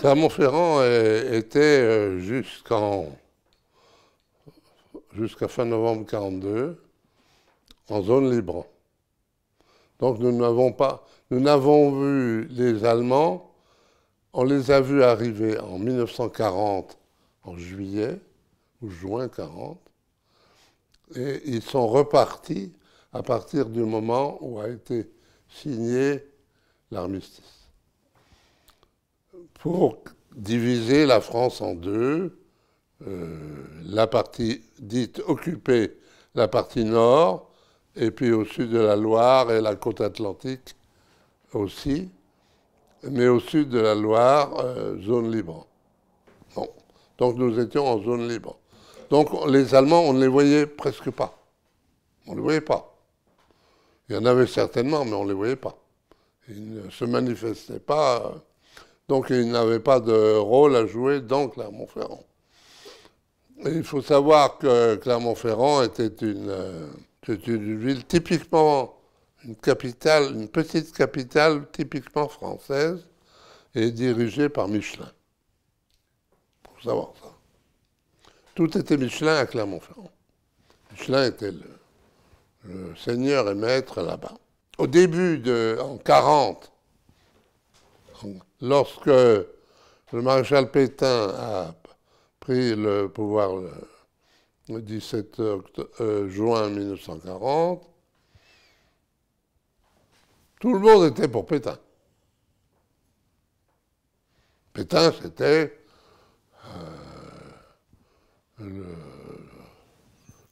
Clermont-Ferrand était euh, jusqu'en jusqu'à fin novembre 1942 en zone libre. Donc nous n'avons pas, nous n'avons vu les Allemands, on les a vus arriver en 1940, en juillet ou juin 40, et ils sont repartis à partir du moment où a été signé l'armistice pour diviser la France en deux, euh, la partie dite occupée, la partie nord, et puis au sud de la Loire et la côte atlantique aussi, mais au sud de la Loire, euh, zone libre. Donc nous étions en zone libre. Donc les Allemands, on ne les voyait presque pas. On ne les voyait pas. Il y en avait certainement, mais on ne les voyait pas. Ils ne se manifestaient pas euh, donc il n'avait pas de rôle à jouer dans Clermont-Ferrand. Il faut savoir que Clermont-Ferrand était euh, une, ville typiquement, une capitale, une petite capitale typiquement française et dirigée par Michelin. Il faut savoir ça. Tout était Michelin à Clermont-Ferrand. Michelin était le, seigneur et maître là-bas. Au début de, en 40, Lorsque le maréchal Pétain a pris le pouvoir le 17 euh, juin 1940, tout le monde était pour Pétain. Pétain, c'était euh,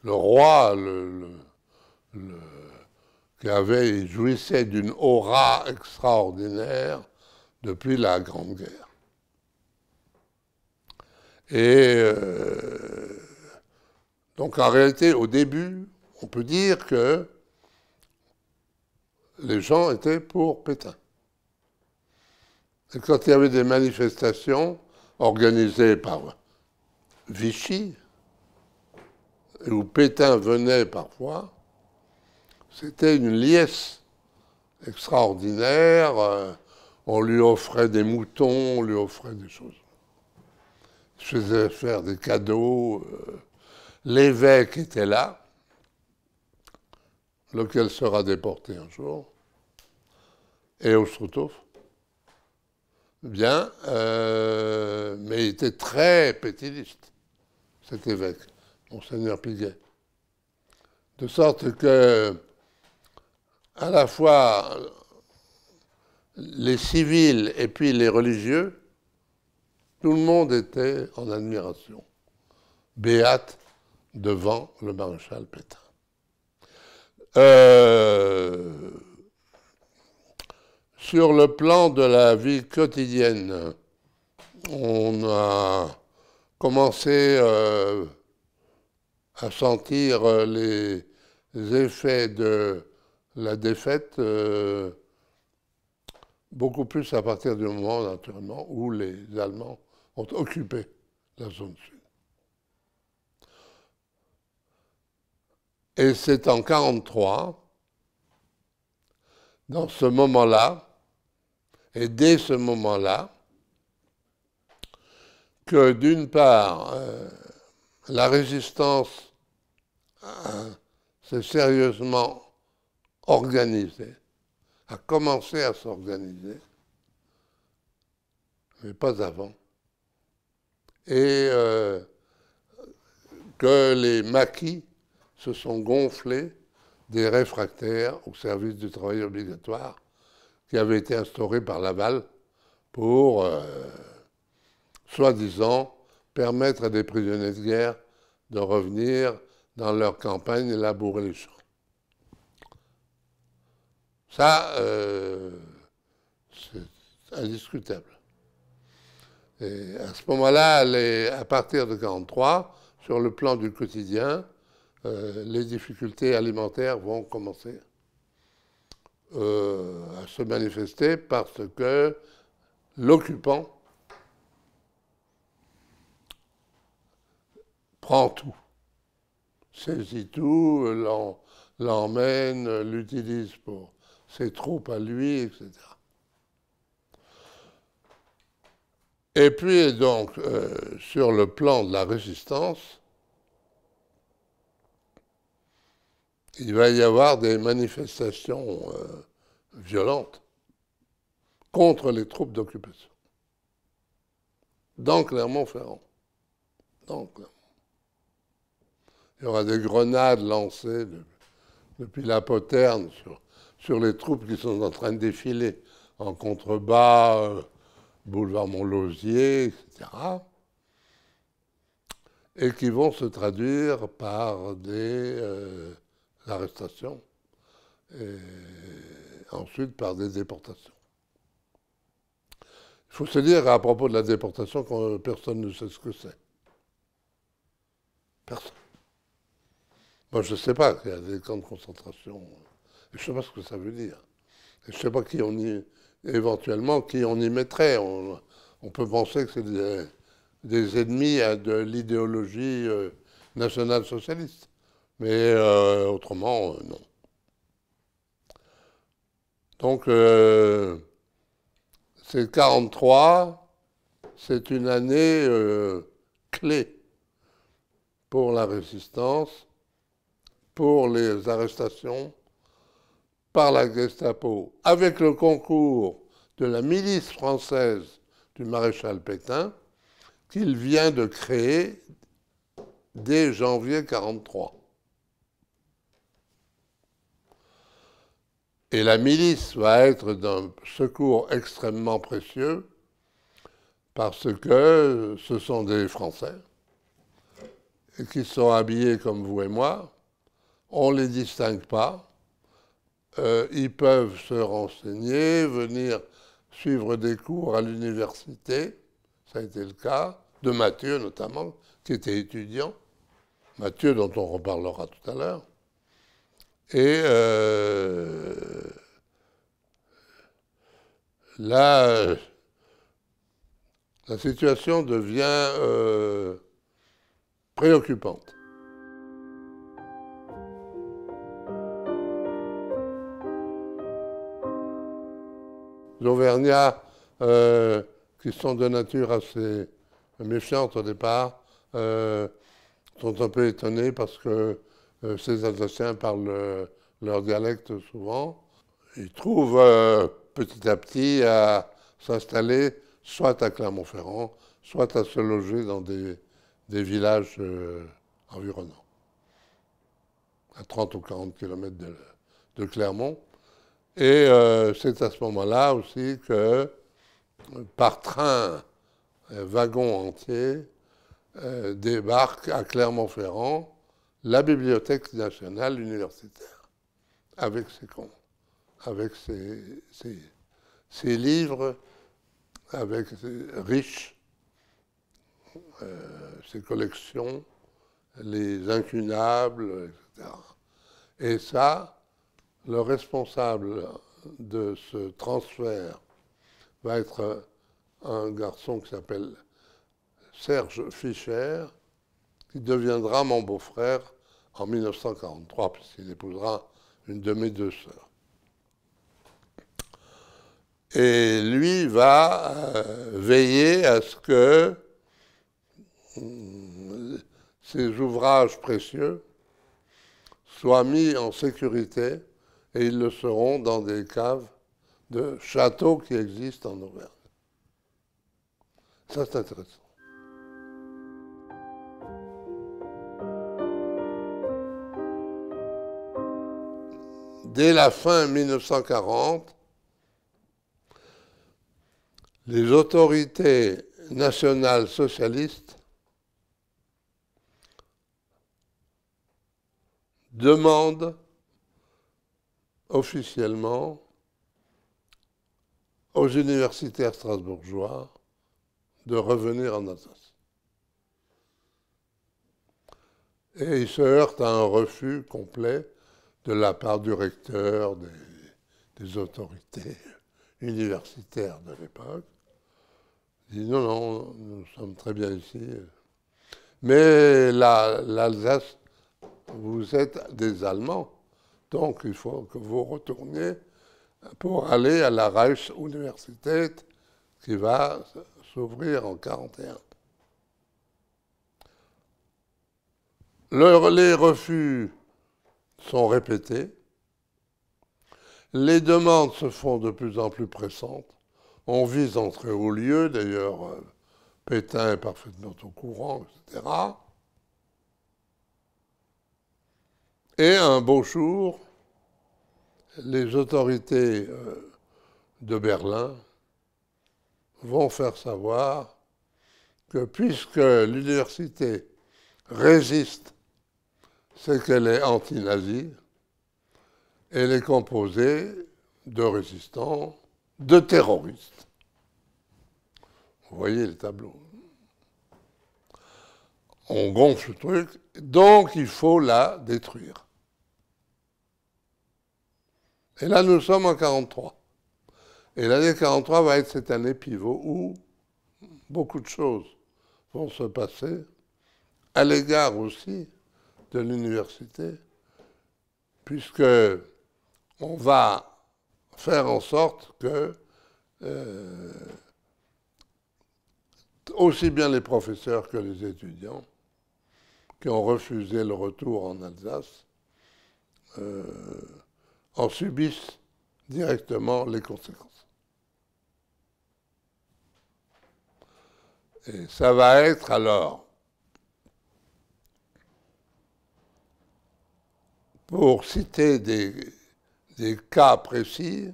le, roi qui avait, jouissait d'une aura extraordinaire depuis la Grande Guerre. Et euh, donc en réalité, au début, on peut dire que les gens étaient pour Pétain. Et quand il y avait des manifestations organisées par Vichy, où Pétain venait parfois, c'était une liesse extraordinaire. Euh, on lui offrait des moutons, on lui offrait des choses. Il faisait faire des cadeaux. Euh, l'évêque était là, lequel sera déporté un jour. Et Ostrotov, bien, euh, mais il était très pétiliste, cet évêque, Monseigneur Piguet. De sorte que, à la fois, les civils et puis les religieux, tout le monde était en admiration, béate devant le maréchal Pétain. Euh, sur le plan de la vie quotidienne, on a commencé euh, à sentir euh, les effets de la défaite beaucoup plus à partir du moment, naturellement, où les Allemands ont occupé la zone sud. Et c'est en 1943, dans ce moment-là, et dès ce moment-là, que d'une part, euh, la résistance euh, s'est sérieusement organisée a commencé à s'organiser, mais pas avant, et euh, que les maquis se sont gonflés des réfractaires au service du travail obligatoire qui avait été instauré par Laval pour, euh, soi-disant, permettre à des prisonniers de guerre de revenir dans leur campagne et labourer les champs. Ça, euh, c'est indiscutable. Et à ce moment-là, à partir de 1943, sur le plan du quotidien, euh, les difficultés alimentaires vont commencer euh, à se manifester parce que l'occupant prend tout, saisit tout, l'emmène, l'utilise pour troupes à lui, etc. Et puis donc, euh, sur le plan de la résistance, il va y avoir des manifestations euh, violentes contre les troupes d'occupation. Dans Clermont-Ferrand. Donc, il y aura des grenades lancées depuis la poterne sur sur les troupes qui sont en train de défiler en contrebas, euh, boulevard Montlosier, etc. Et qui vont se traduire par des euh, arrestations et ensuite par des déportations. Il faut se dire à propos de la déportation que personne ne sait ce que c'est. Personne. Moi, je ne sais pas qu'il y a des camps de concentration. Je ne sais pas ce que ça veut dire. Je ne sais pas qui on y, éventuellement, qui on y mettrait. On, peut penser que c'est des, ennemis de l'idéologie euh, nationale-socialiste. Mais euh, autrement, euh, non. Donc, c'est 43, c'est une année clé pour la résistance, pour les arrestations, par la Gestapo avec le concours de la milice française du maréchal Pétain qu'il vient de créer dès janvier 1943. Et la milice va être d'un secours extrêmement précieux parce que ce sont des Français qui sont habillés comme vous et moi. On ne les distingue pas. Euh, ils peuvent se renseigner, venir suivre des cours à l'université, ça a été le cas, de Mathieu notamment, qui était étudiant, Mathieu dont on reparlera tout à l'heure. Et euh, là, la situation devient euh, préoccupante. L'Auvergnat, euh, qui sont de nature assez méfiante au départ, euh, sont un peu étonnés parce que euh, ces Alsaciens parlent leur dialecte souvent. Ils trouvent petit à petit à s'installer soit à Clermont-Ferrand, soit à se loger dans des, villages environnants, à 30 ou 40 km de Clermont. Et euh, c'est à ce moment-là aussi que, par train, wagon entier, euh, débarque à Clermont-Ferrand la Bibliothèque nationale universitaire, avec ses comptes, avec ses, livres, avec ses riches, euh, ses collections, les incunables, etc. Et ça, le responsable de ce transfert va être un garçon qui s'appelle Serge Fischer, qui deviendra mon beau-frère en 1943, puisqu'il épousera une de mes deux sœurs. Et lui va euh, veiller à ce que hmm, ces ouvrages précieux soient mis en sécurité et ils le seront dans des caves de châteaux qui existent en Auvergne. Ça, c'est intéressant. Dès la fin 1940, les autorités nationales socialistes demandent officiellement aux universitaires strasbourgeois de revenir en Alsace. Et il se heurte à un refus complet de la part du recteur, des, autorités universitaires de l'époque. Il dit non, non, nous sommes très bien ici. Mais l'Alsace, vous êtes des Allemands. Donc il faut que vous retourniez pour aller à la Reichsuniversität qui va s'ouvrir en 1941. les refus sont répétés, les demandes se font de plus en plus pressantes, on vise entrer au lieu, d'ailleurs euh, Pétain est parfaitement au courant, etc. Et un beau jour, les autorités euh, de Berlin vont faire savoir que puisque l'université résiste, c'est qu'elle est, anti-nazie, elle est composée de résistants, de terroristes. Vous voyez le tableau. On gonfle le truc, donc il faut la détruire. Et là, nous sommes en 43. Et l'année 43 va être cette année pivot où beaucoup de choses vont se passer, à l'égard aussi de l'université, puisque on va faire en sorte que euh, aussi bien les professeurs que les étudiants qui ont refusé le retour en Alsace euh, en subissent directement les conséquences. Et ça va être alors pour citer des, des, cas précis,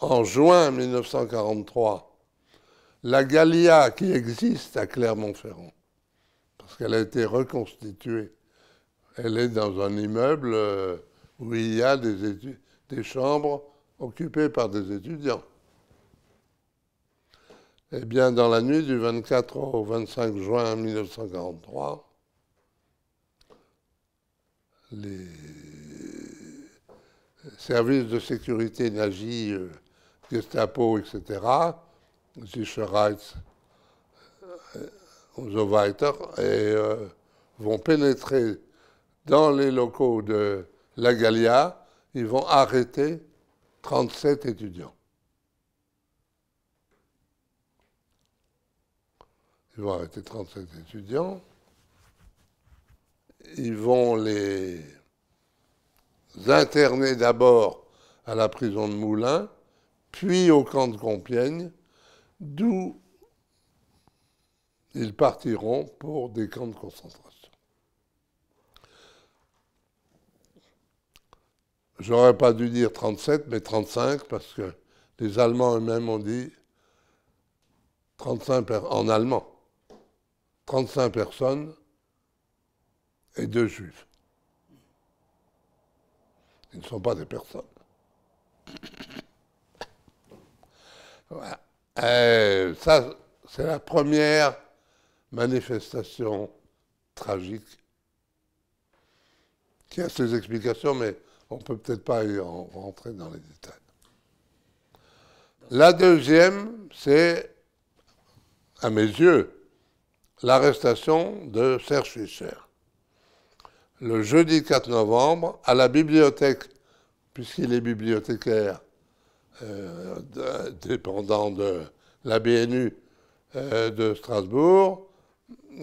en juin 1943, la Galia qui existe à Clermont-Ferrand, parce qu'elle a été reconstituée elle est dans un immeuble euh, où il y a des, chambres occupées par des étudiants. Eh bien, dans la nuit du 24 au 25 juin 1943, les services de sécurité nazis, euh, Gestapo, etc., et, euh, vont pénétrer dans les locaux de la Galia, ils vont arrêter 37 étudiants. Ils vont arrêter 37 étudiants. Ils vont les interner d'abord à la prison de Moulins, puis au camp de Compiègne, d'où ils partiront pour des camps de concentration. J'aurais pas dû dire 37, mais 35, parce que les Allemands eux-mêmes ont dit 35 en allemand. 35 personnes et deux juifs. Ils ne sont pas des personnes. Voilà. Euh, ça, c'est la première manifestation tragique qui a ses explications, mais on ne peut peut-être pas y rentrer dans les détails. La deuxième, c'est, à mes yeux, l'arrestation de Serge Fischer. Le jeudi 4 novembre, à la bibliothèque, puisqu'il est bibliothécaire euh, dépendant de la BNU euh, de Strasbourg,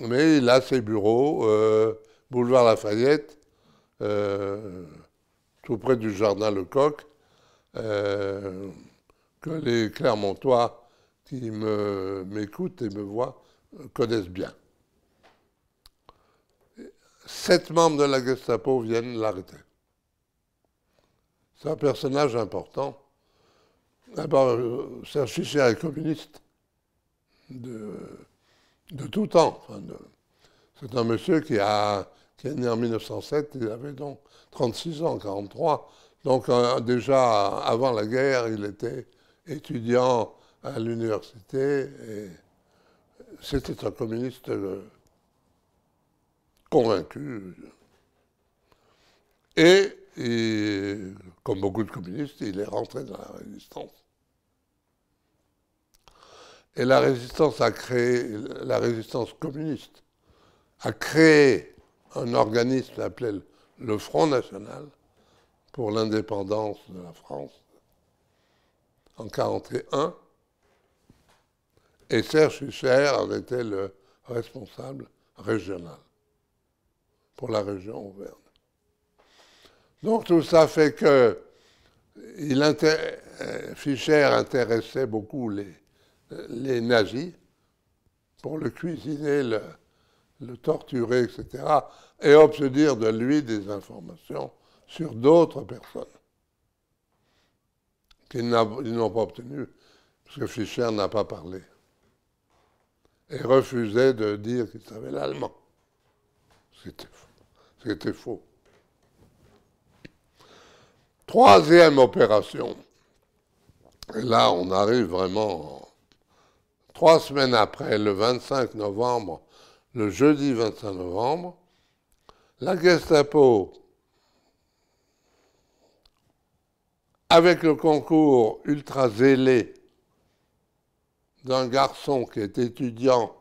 mais il a ses bureaux, euh, boulevard Lafayette, auprès près du jardin Lecoq, euh, que les Clermontois qui m'écoutent et me voient euh, connaissent bien. Sept membres de la Gestapo viennent l'arrêter. C'est un personnage important. D'abord, Serge Fischer est communiste de, de tout temps. c'est un monsieur qui, a, qui est né en 1907, il avait donc 36 ans, 43. Donc euh, déjà avant la guerre, il était étudiant à l'université et c'était un communiste euh, convaincu. Et, et, comme beaucoup de communistes, il est rentré dans la résistance. Et la résistance a créé, la résistance communiste a créé un organisme appelé le Front National pour l'indépendance de la France en 1941. Et Serge Fischer en était le responsable régional pour la région Auvergne. Donc tout ça fait que euh, Fischer intéressait beaucoup les, nazis pour le cuisiner, le torturer, etc et obtenir de lui des informations sur d'autres personnes qu'ils n'ont pas obtenues, parce que Fischer n'a pas parlé, et refusait de dire qu'il savait l'allemand. C'était faux. Troisième opération. Et là, on arrive vraiment. Trois semaines après, le 25 novembre, le jeudi 25 novembre, la Gestapo, avec le concours ultra zélé d'un garçon qui est étudiant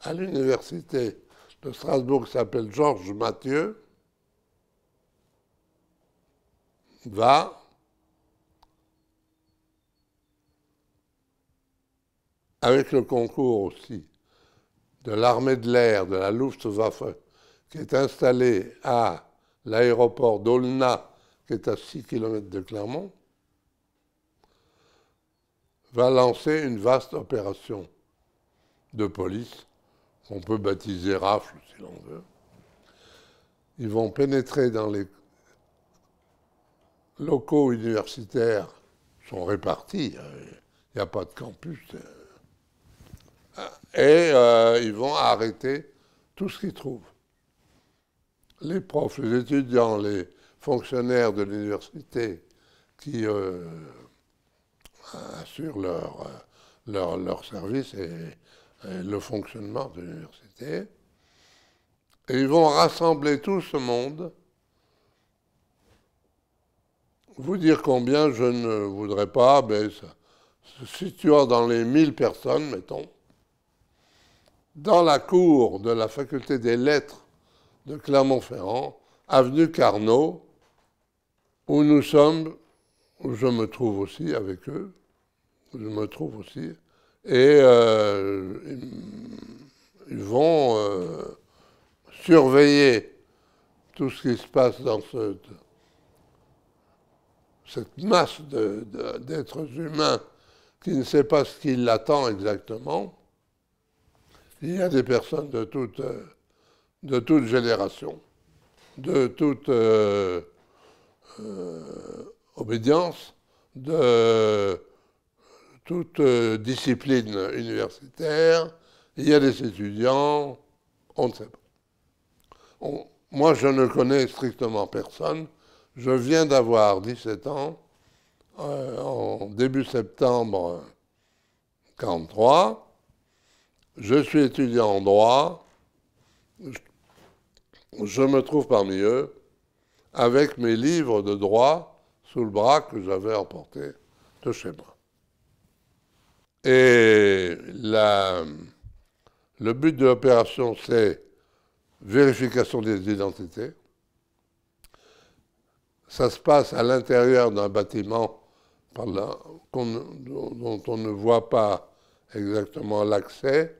à l'université de Strasbourg, qui s'appelle Georges Mathieu, va avec le concours aussi de l'armée de l'air, de la Luftwaffe, qui est installé à l'aéroport d'Aulna, qui est à 6 km de Clermont, va lancer une vaste opération de police, qu'on peut baptiser rafle si l'on veut. Ils vont pénétrer dans les locaux universitaires, sont répartis, il n'y a pas de campus. Et euh, ils vont arrêter tout ce qu'ils trouvent les profs, les étudiants, les fonctionnaires de l'université qui euh, assurent leur, euh, leur, leur service et, le fonctionnement de l'université. Et ils vont rassembler tout ce monde. Vous dire combien je ne voudrais pas, mais ben, se situant dans les 1000 personnes, mettons, dans la cour de la faculté des lettres de Clermont-Ferrand, avenue Carnot, où nous sommes, où je me trouve aussi avec eux, où je me trouve aussi, et euh, ils vont euh, surveiller tout ce qui se passe dans ce, cette masse d'êtres humains qui ne sait pas ce qui l'attend exactement. Il y a des personnes de toutes... Euh, de toute génération, de toute euh, euh, obédience, de toute euh, discipline universitaire. Il y a des étudiants, on ne sait pas. moi, je ne connais strictement personne. Je viens d'avoir 17 ans, en début septembre 1943. Je suis étudiant en droit je me trouve parmi eux avec mes livres de droit sous le bras que j'avais emporté de chez moi. Et le but de l'opération, c'est vérification des identités. Ça se passe à l'intérieur d'un bâtiment là, dont on ne voit pas exactement l'accès,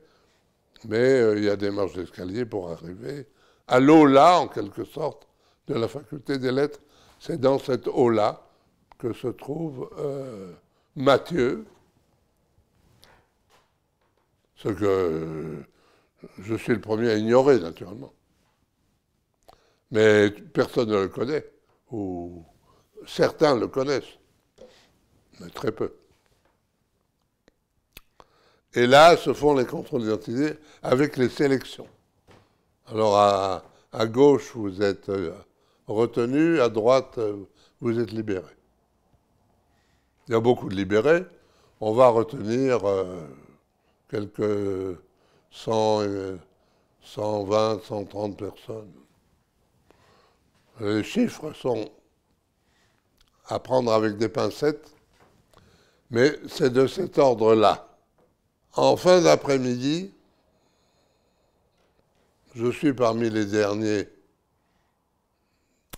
mais euh, il y a des marches d'escalier pour arriver à l'eau-là, en quelque sorte, de la faculté des lettres. C'est dans cette eau-là que se trouve euh, Mathieu, ce que je suis le premier à ignorer, naturellement. Mais personne ne le connaît, ou certains le connaissent, mais très peu. Et là se font les contrôles d'identité avec les sélections. Alors à, gauche, vous êtes euh, retenu, à droite, euh, vous êtes libéré. Il y a beaucoup de libérés. On va retenir euh, quelques 120, 130 personnes. Les chiffres sont à prendre avec des pincettes, mais c'est de cet ordre-là. En fin d'après-midi, je suis parmi les derniers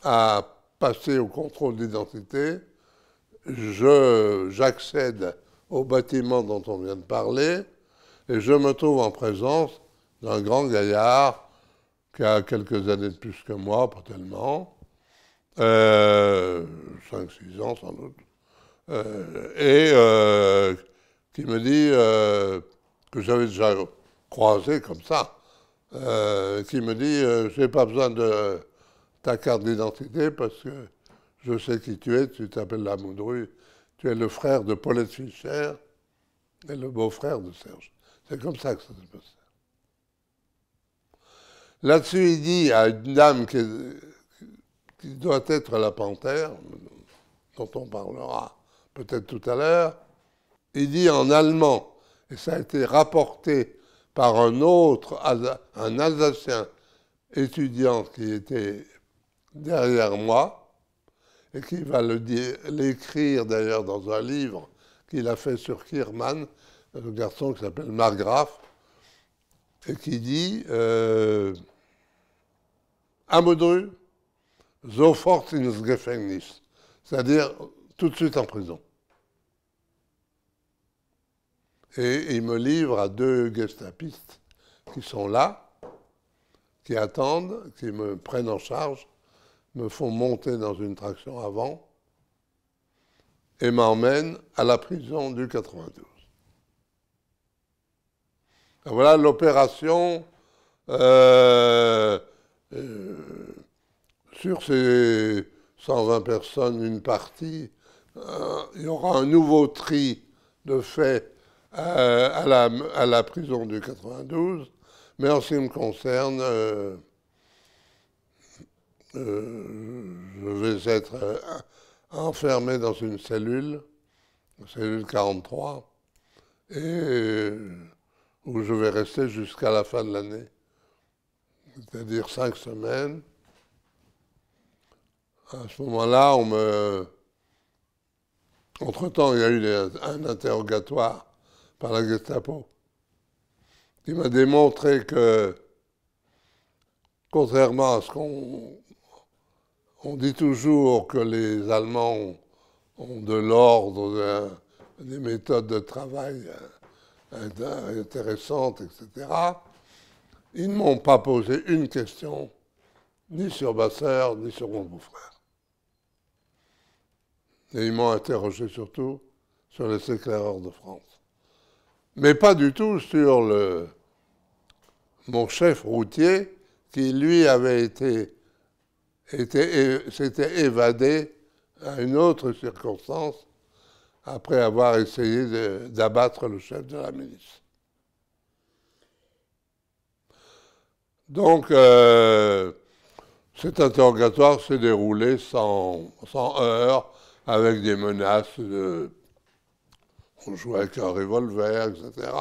à passer au contrôle d'identité. J'accède au bâtiment dont on vient de parler et je me trouve en présence d'un grand gaillard qui a quelques années de plus que moi, pas tellement, 5-6 euh, ans sans doute, euh, et euh, qui me dit que j'avais déjà croisé comme ça euh, qui me dit euh, j'ai pas besoin de ta carte d'identité parce que je sais qui tu es, tu t'appelles la Lamoudru, tu es le frère de Paulette Fischer et le beau-frère de Serge. C'est comme ça que ça se passe. Là-dessus, il dit à une dame qui, qui doit être la panthère, dont on parlera peut-être tout à l'heure, il dit en allemand, et ça a été rapporté par un autre, un Alsacien étudiant qui était derrière moi, et qui va l'écrire d'ailleurs dans un livre qu'il a fait sur Kierman, un garçon qui s'appelle Margraf, et qui dit euh, Amodru, sofort ins Gefängnis, c'est-à-dire tout de suite en prison et il me livre à deux gestapistes qui sont là, qui attendent, qui me prennent en charge, me font monter dans une traction avant et m'emmènent à la prison du 92. Ah, voilà l'opération euh, euh, sur ces 120 personnes, une partie. Euh, il y aura un nouveau tri de faits euh, à, à, la, prison du 92. Mais en ce qui me concerne, euh, euh, je vais être enfermé dans une cellule, cellule 43, et où je vais rester jusqu'à la fin de l'année, c'est-à-dire cinq semaines. À ce moment-là, on me... Entre-temps, il y a eu un interrogatoire par la Gestapo, qui m'a démontré que, contrairement à ce qu'on dit toujours que les Allemands ont de l'ordre, des méthodes de travail euh, intéressantes, etc. Ils ne m'ont pas posé une question, ni sur ma ni sur mon beau-frère. Et ils m'ont interrogé surtout sur les éclaireurs de France mais pas du tout sur mon chef routier qui, lui, avait été, s'était évadé à une autre circonstance après avoir essayé d'abattre le chef de la milice. Donc, euh, cet interrogatoire s'est déroulé sans, sans heurts, avec des menaces de on jouait avec un revolver, etc.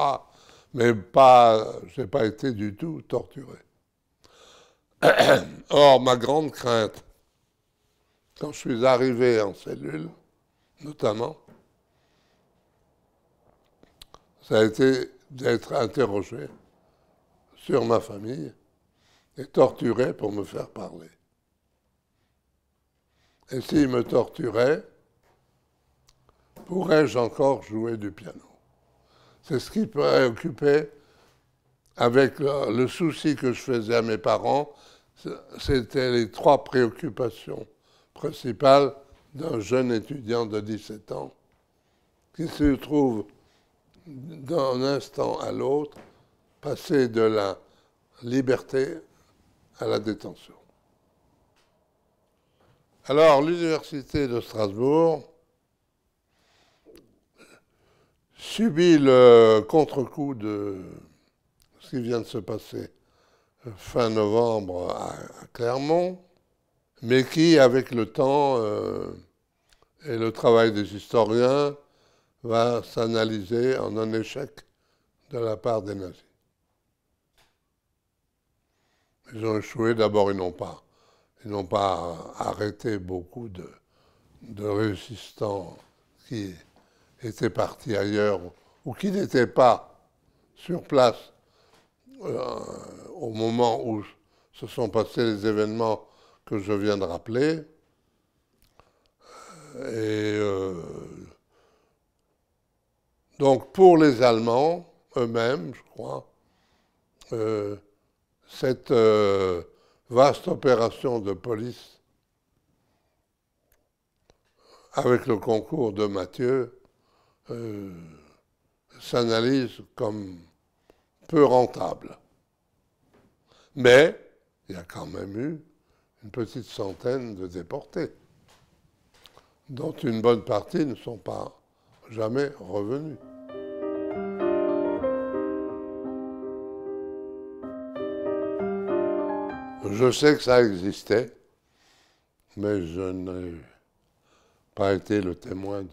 Mais pas, n'ai pas été du tout torturé. Or, ma grande crainte, quand je suis arrivé en cellule, notamment, ça a été d'être interrogé sur ma famille et torturé pour me faire parler. Et s'ils me torturaient, pourrais-je encore jouer du piano C'est ce qui préoccupait avec le, souci que je faisais à mes parents, c'était les trois préoccupations principales d'un jeune étudiant de 17 ans qui se trouve d'un instant à l'autre passé de la liberté à la détention. Alors l'Université de Strasbourg subit le contre-coup de ce qui vient de se passer euh, fin novembre à Clermont, mais qui, avec le temps euh, et le travail des historiens, va s'analyser en un échec de la part des nazis. Ils ont échoué, d'abord ils n'ont pas, ils n'ont pas arrêté beaucoup de, de résistants qui étaient partis ailleurs ou qui n'était pas sur place euh, au moment où se sont passés les événements que je viens de rappeler. Et euh, donc pour les Allemands eux-mêmes, je crois, euh, cette vaste opération de police avec le concours de Mathieu s'analyse euh, comme peu rentable. Mais il y a quand même eu une petite centaine de déportés, dont une bonne partie ne sont pas jamais revenus. Je sais que ça existait, mais je n'ai pas été le témoin de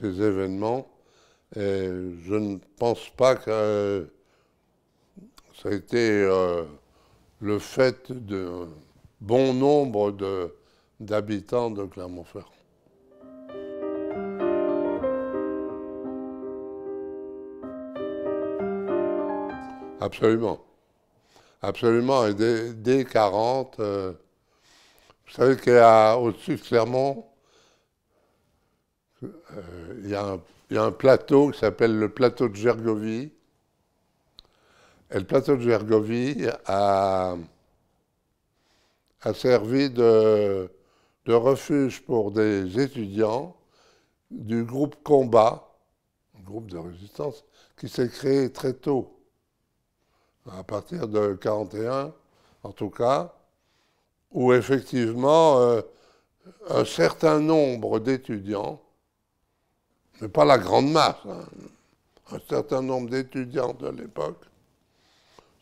ces événements. Et je ne pense pas que ça a été euh, le fait de bon nombre d'habitants de, Clermont-Ferrand. Absolument. Absolument. Et dès, 40, euh, vous savez au dessus de Clermont, euh, il y, a un plateau qui s'appelle le plateau de Gergovie. Et le plateau de Gergovie a, servi de, refuge pour des étudiants du groupe Combat, groupe de résistance, qui s'est créé très tôt, à partir de 1941 en tout cas, où effectivement euh, un certain nombre d'étudiants mais pas la grande masse. Hein. Un certain nombre d'étudiants de l'époque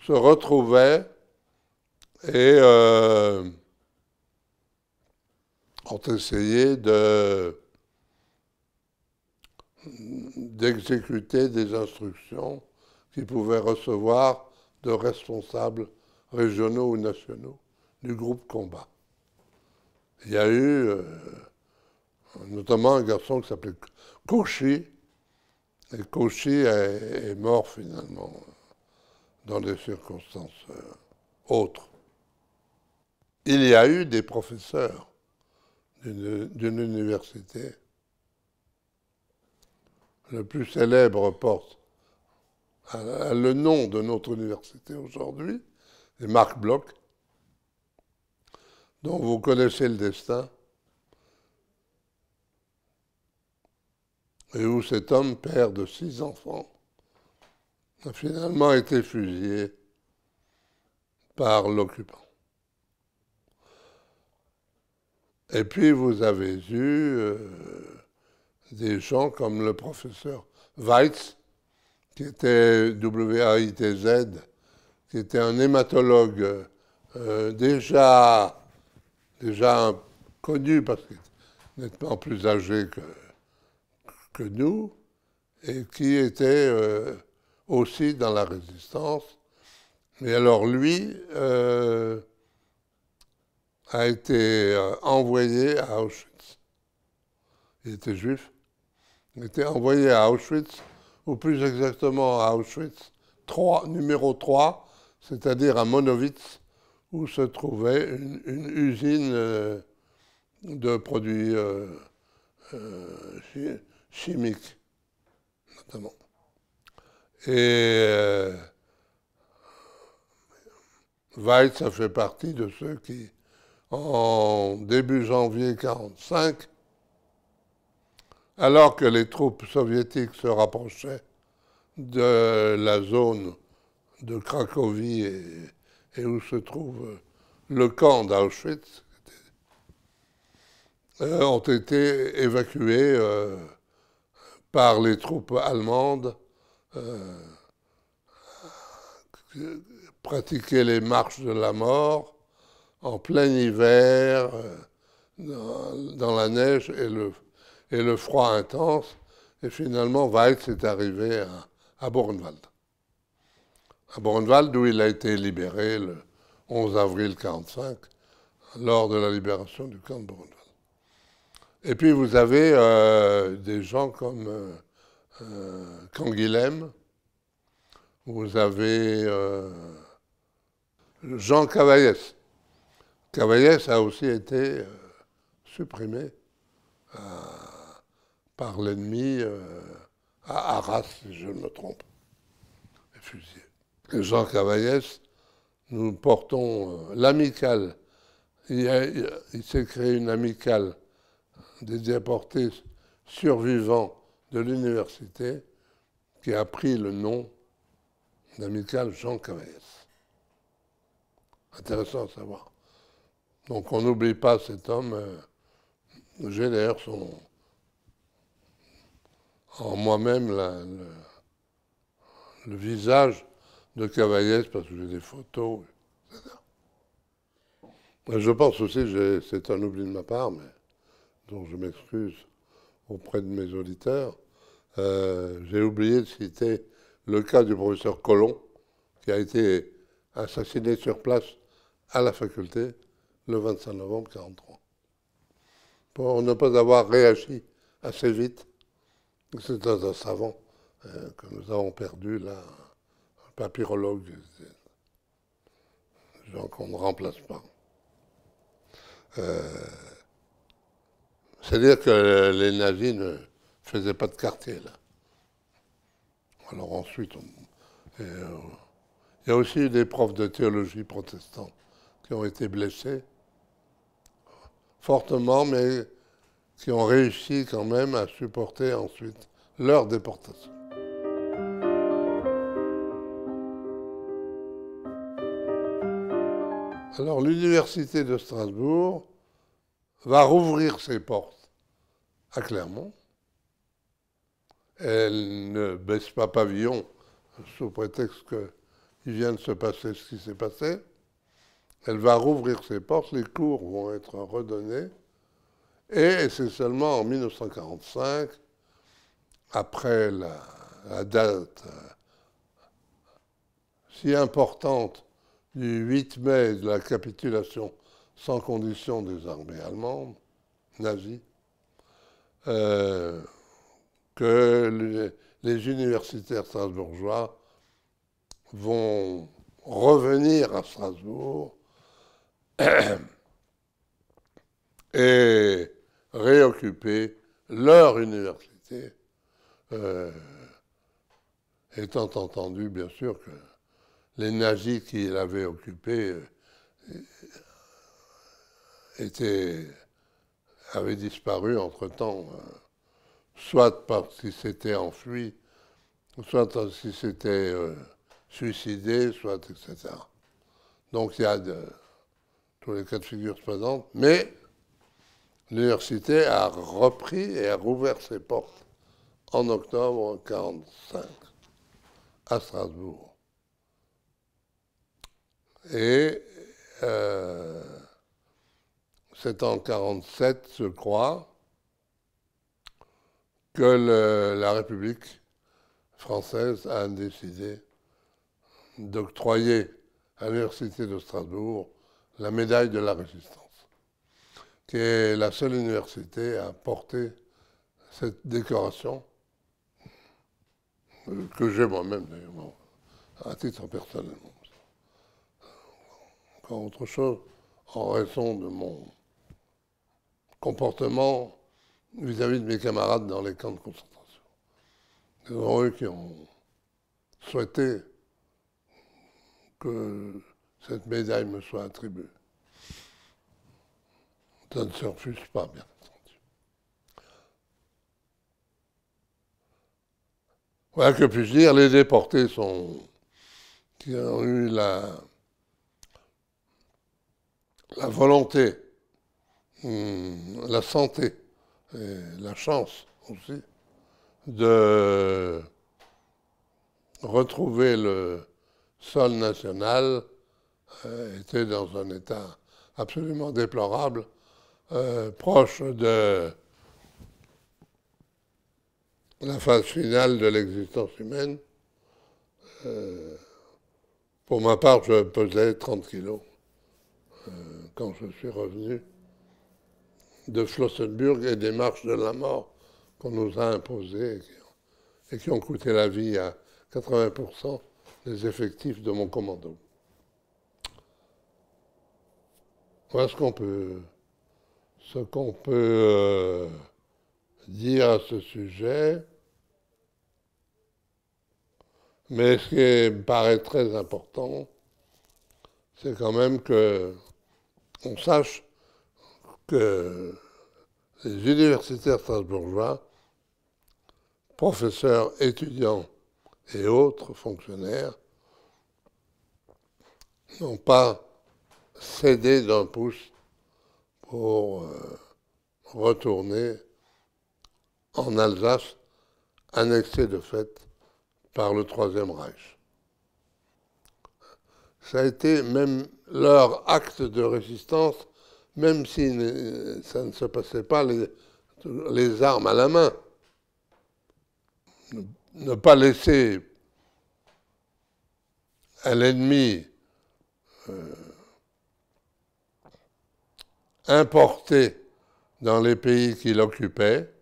se retrouvaient et euh, ont essayé d'exécuter des instructions qu'ils pouvaient recevoir de responsables régionaux ou nationaux du groupe combat. Il y a eu euh, notamment un garçon qui s'appelait Cauchy. Et Cauchy est, mort finalement dans des circonstances euh, autres. Il y a eu des professeurs d'une université. Le plus célèbre porte le nom de notre université aujourd'hui, c'est Marc Bloch, dont vous connaissez le destin et où cet homme, père de six enfants, a finalement été fusillé par l'occupant. Et puis vous avez eu euh, des gens comme le professeur Weitz, qui était W-A-I-T-Z, qui était un hématologue euh, déjà, déjà connu parce qu'il est nettement plus âgé que que nous et qui était euh, aussi dans la résistance. Et alors lui euh, a été euh, envoyé à Auschwitz. Il était juif. Il était envoyé à Auschwitz, ou plus exactement à Auschwitz 3, numéro 3, c'est-à-dire à Monowitz, où se trouvait une, usine de produits euh, chimiques, notamment. Et Weiz euh, Weitz a fait partie de ceux qui, en début janvier 1945, alors que les troupes soviétiques se rapprochaient de la zone de Cracovie et, où se trouve le camp d'Auschwitz, euh, ont été évacués euh, par les troupes allemandes euh, pratiquer les marches de la mort en plein hiver, euh, dans, la neige et le, froid intense. Et finalement, Weitz est arrivé à, à Bornwald. À Bornwald, d'où il a été libéré le 11 avril 1945, lors de la libération du camp de Bornwald. Et puis vous avez euh, des gens comme euh, euh, Canguilhem, vous avez Jean Cavaillès. Cavaillès a aussi été supprimé par l'ennemi à Arras, si je ne me trompe, et fusillé. Jean Cavaillès, nous portons l'amicale. il s'est créé une amicale des déportés survivants de l'université qui a pris le nom d'Amical Jean Cavaillès. Intéressant à savoir. Donc on n'oublie pas cet homme. J'ai d'ailleurs son, en moi-même le, le, visage de Cavaillès parce que j'ai des photos, Je pense aussi, c'est un oubli de ma part, mais dont je m'excuse auprès de mes auditeurs, euh, j'ai oublié de citer le cas du professeur Colomb, qui a été assassiné sur place à la faculté le 25 novembre 1943. Pour ne pas avoir réagi assez vite, c'est un savant euh, que nous avons perdu, là, un papyrologue, gens qu'on ne remplace pas. Euh, c'est-à-dire que les nazis ne faisaient pas de quartier, là. Alors ensuite, euh, il y a aussi eu des profs de théologie protestante qui ont été blessés fortement, mais qui ont réussi quand même à supporter ensuite leur déportation. Alors l'université de Strasbourg, va rouvrir ses portes à Clermont. Elle ne baisse pas pavillon sous prétexte qu'il vient de se passer ce qui s'est passé. Elle va rouvrir ses portes, les cours vont être redonnés. Et c'est seulement en 1945, après la, date euh, si importante du 8 mai de la capitulation sans condition des armées allemandes, nazies, euh, que les, universitaires strasbourgeois vont revenir à Strasbourg et réoccuper leur université, euh, étant entendu bien sûr que les nazis qui l'avaient occupée euh, était, avait disparu entre-temps, euh, soit parce qu'il s'était enfui, soit parce qu'il s'était euh, suicidé, soit etc. Donc il y a tous les cas de figure présente, mais l'université a repris et a rouvert ses portes en octobre 1945 à Strasbourg. Et euh, c'est en 47, je crois, que la République française a décidé d'octroyer à l'Université de Strasbourg la médaille de la résistance, qui est la seule université à porter cette décoration, euh, que j'ai moi-même d'ailleurs, à titre personnel. Encore autre chose, en raison de mon comportement vis-à-vis de mes camarades dans les camps de concentration. C'est eux qui ont souhaité que cette médaille me soit attribuée. Ça ne se refuse pas, bien entendu. Voilà que puis-je dire, les déportés sont, qui ont eu la, la volonté Hmm, la santé et la chance aussi de retrouver le sol national euh, était dans un état absolument déplorable, euh, proche de la phase finale de l'existence humaine. Euh, pour ma part, je pesais 30 kilos quand je suis revenu de Flossenburg et des marches de la mort qu'on nous a imposées et qui ont coûté la vie à 80% des effectifs de mon commando. Voilà ce qu'on peut, ce qu'on peut euh, dire à ce sujet. Mais ce qui me paraît très important, c'est quand même que on sache que les universitaires strasbourgeois, professeurs, étudiants et autres fonctionnaires n'ont pas cédé d'un pouce pour euh, retourner en Alsace, annexée de fait par le Troisième Reich. Ça a été même leur acte de résistance même si ça ne se passait pas les, armes à la main. Ne, pas laisser euh, à l'ennemi euh, importer dans les pays qu'il occupait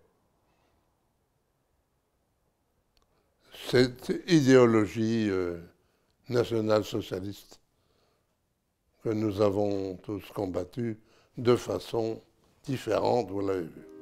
cette idéologie euh, nationale-socialiste que nous avons tous combattue de façon différente, vous l'avez vu.